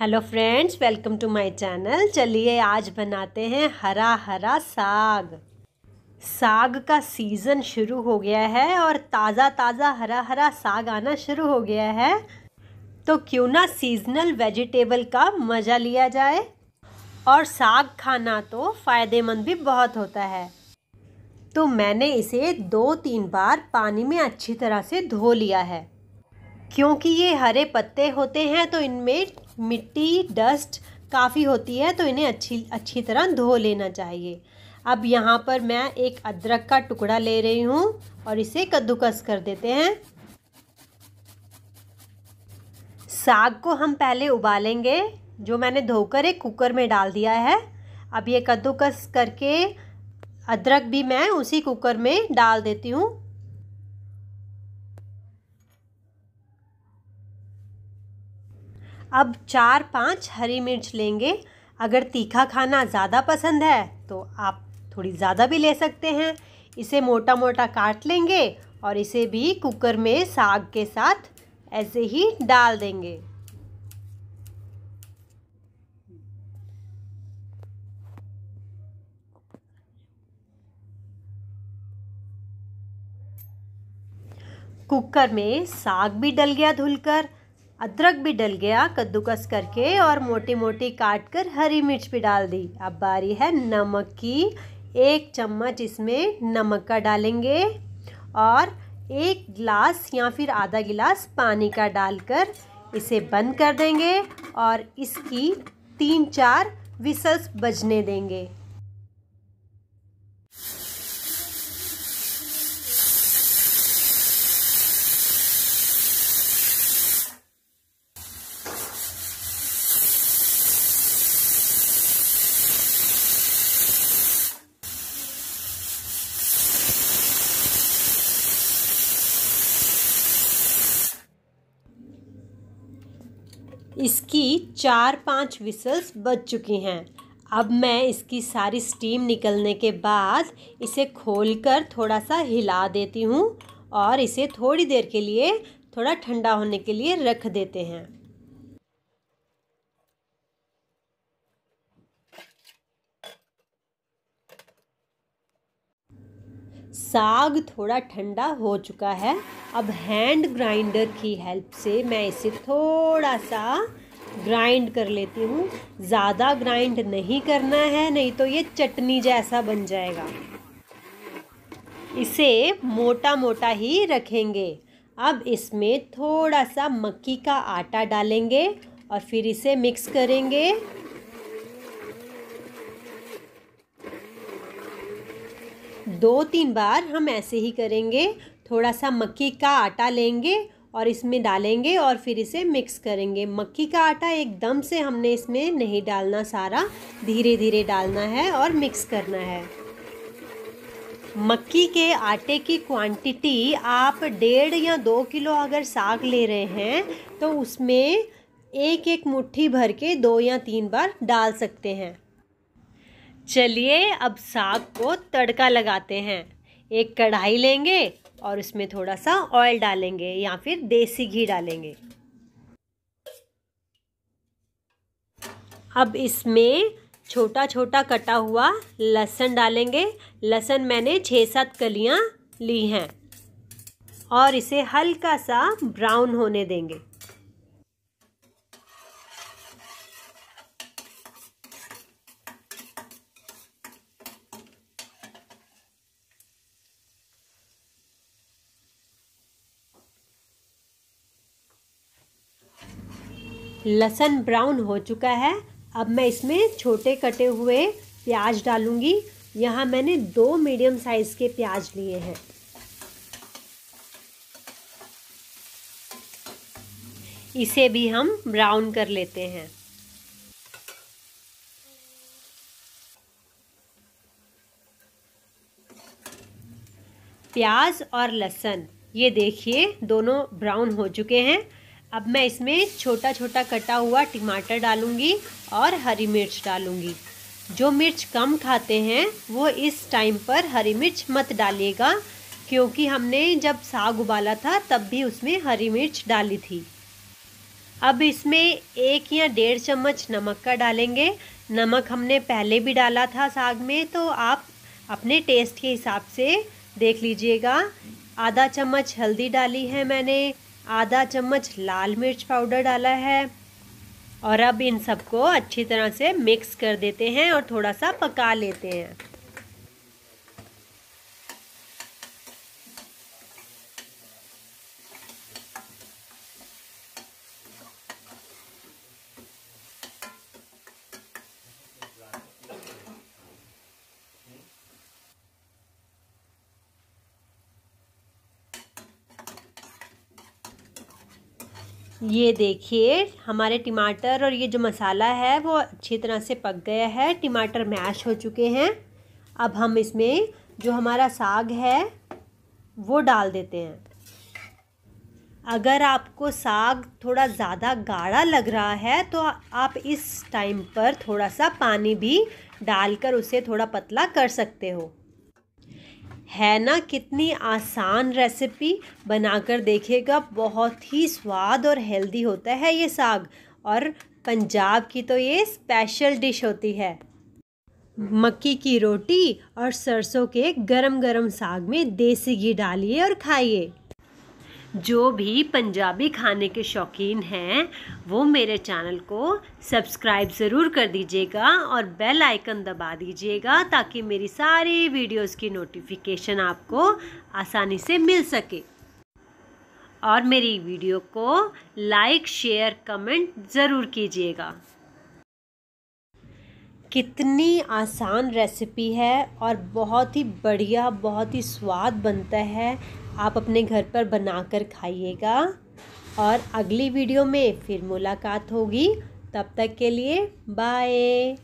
hello friends welcome to my channel चलिए आज बनाते हैं हरा हरा साग साग का सीज़न शुरू हो गया है और ताज़ा ताज़ा हरा हरा साग आना शुरू हो गया है तो क्यों ना सीजनल वेजिटेबल का मज़ा लिया जाए और साग खाना तो फ़ायदेमंद भी बहुत होता है तो मैंने इसे दो तीन बार पानी में अच्छी तरह से धो लिया है क्योंकि ये हरे पत्ते होते हैं तो इनमें मिट्टी डस्ट काफ़ी होती है तो इन्हें अच्छी अच्छी तरह धो लेना चाहिए अब यहाँ पर मैं एक अदरक का टुकड़ा ले रही हूँ और इसे कद्दूकस कर देते हैं साग को हम पहले उबालेंगे जो मैंने धोकर एक कुकर में डाल दिया है अब ये कद्दूकस करके अदरक भी मैं उसी कुकर में डाल देती हूँ अब चार पाँच हरी मिर्च लेंगे अगर तीखा खाना ज़्यादा पसंद है तो आप थोड़ी ज़्यादा भी ले सकते हैं इसे मोटा मोटा काट लेंगे और इसे भी कुकर में साग के साथ ऐसे ही डाल देंगे कुकर में साग भी डल गया धुलकर अदरक भी डल गया कद्दूकस करके और मोटी मोटी काट कर हरी मिर्च भी डाल दी अब बारी है नमक की एक चम्मच इसमें नमक का डालेंगे और एक गिलास या फिर आधा गिलास पानी का डालकर इसे बंद कर देंगे और इसकी तीन चार विसल्स बजने देंगे इसकी चार पाँच विसल्स बच चुकी हैं अब मैं इसकी सारी स्टीम निकलने के बाद इसे खोलकर थोड़ा सा हिला देती हूँ और इसे थोड़ी देर के लिए थोड़ा ठंडा होने के लिए रख देते हैं साग थोड़ा ठंडा हो चुका है अब हैंड ग्राइंडर की हेल्प से मैं इसे थोड़ा सा ग्राइंड कर लेती हूँ ज़्यादा ग्राइंड नहीं करना है नहीं तो ये चटनी जैसा बन जाएगा इसे मोटा मोटा ही रखेंगे अब इसमें थोड़ा सा मक्की का आटा डालेंगे और फिर इसे मिक्स करेंगे दो तीन बार हम ऐसे ही करेंगे थोड़ा सा मक्की का आटा लेंगे और इसमें डालेंगे और फिर इसे मिक्स करेंगे मक्की का आटा एकदम से हमने इसमें नहीं डालना सारा धीरे धीरे डालना है और मिक्स करना है मक्की के आटे की क्वांटिटी आप डेढ़ या दो किलो अगर साग ले रहे हैं तो उसमें एक एक मुट्ठी भर के दो या तीन बार डाल सकते हैं चलिए अब साग को तड़का लगाते हैं एक कढ़ाई लेंगे और उसमें थोड़ा सा ऑयल डालेंगे या फिर देसी घी डालेंगे अब इसमें छोटा छोटा कटा हुआ लहसुन डालेंगे लहसुन मैंने छः सात कलियाँ ली हैं और इसे हल्का सा ब्राउन होने देंगे लहसन ब्राउन हो चुका है अब मैं इसमें छोटे कटे हुए प्याज डालूंगी यहाँ मैंने दो मीडियम साइज़ के प्याज लिए हैं इसे भी हम ब्राउन कर लेते हैं प्याज और लहसन ये देखिए दोनों ब्राउन हो चुके हैं अब मैं इसमें छोटा छोटा कटा हुआ टमाटर डालूंगी और हरी मिर्च डालूंगी जो मिर्च कम खाते हैं वो इस टाइम पर हरी मिर्च मत डालिएगा क्योंकि हमने जब साग उबाला था तब भी उसमें हरी मिर्च डाली थी अब इसमें एक या डेढ़ चम्मच नमक का डालेंगे नमक हमने पहले भी डाला था साग में तो आप अपने टेस्ट के हिसाब से देख लीजिएगा आधा चम्मच हल्दी डाली है मैंने आधा चम्मच लाल मिर्च पाउडर डाला है और अब इन सबको अच्छी तरह से मिक्स कर देते हैं और थोड़ा सा पका लेते हैं ये देखिए हमारे टमाटर और ये जो मसाला है वो अच्छी तरह से पक गया है टमाटर मैश हो चुके हैं अब हम इसमें जो हमारा साग है वो डाल देते हैं अगर आपको साग थोड़ा ज़्यादा गाढ़ा लग रहा है तो आप इस टाइम पर थोड़ा सा पानी भी डालकर उसे थोड़ा पतला कर सकते हो है ना कितनी आसान रेसिपी बनाकर देखिएगा बहुत ही स्वाद और हेल्दी होता है ये साग और पंजाब की तो ये स्पेशल डिश होती है मक्की की रोटी और सरसों के गरम गरम साग में देसी घी डालिए और खाइए जो भी पंजाबी खाने के शौकीन हैं वो मेरे चैनल को सब्सक्राइब ज़रूर कर दीजिएगा और बेल आइकन दबा दीजिएगा ताकि मेरी सारी वीडियोस की नोटिफिकेशन आपको आसानी से मिल सके और मेरी वीडियो को लाइक शेयर कमेंट ज़रूर कीजिएगा कितनी आसान रेसिपी है और बहुत ही बढ़िया बहुत ही स्वाद बनता है आप अपने घर पर बनाकर खाइएगा और अगली वीडियो में फिर मुलाकात होगी तब तक के लिए बाय